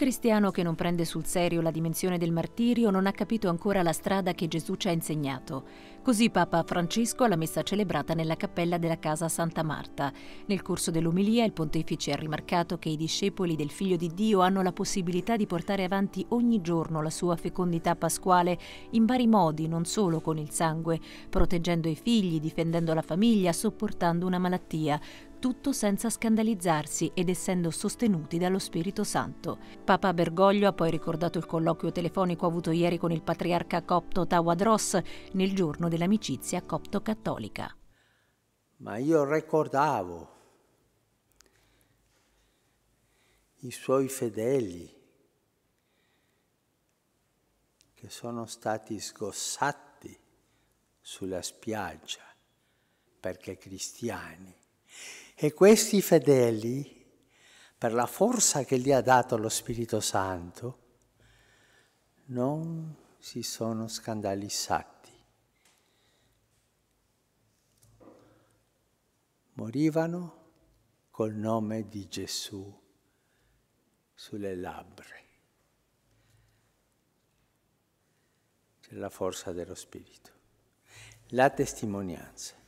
cristiano che non prende sul serio la dimensione del martirio non ha capito ancora la strada che Gesù ci ha insegnato. Così Papa Francesco alla messa celebrata nella cappella della casa Santa Marta. Nel corso dell'omilia il pontefice ha rimarcato che i discepoli del Figlio di Dio hanno la possibilità di portare avanti ogni giorno la sua fecondità pasquale in vari modi, non solo con il sangue, proteggendo i figli, difendendo la famiglia, sopportando una malattia, tutto senza scandalizzarsi ed essendo sostenuti dallo Spirito Santo. Papa Bergoglio ha poi ricordato il colloquio telefonico avuto ieri con il patriarca copto Tawadros nel giorno dell'amicizia copto-cattolica. Ma io ricordavo i suoi fedeli che sono stati sgossati sulla spiaggia perché cristiani. E questi fedeli, per la forza che gli ha dato lo Spirito Santo, non si sono scandalizzati. Morivano col nome di Gesù sulle labbra. C'è la forza dello Spirito, la testimonianza.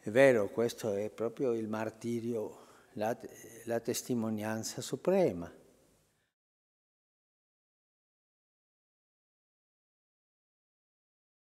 È vero, questo è proprio il martirio, la, la testimonianza suprema.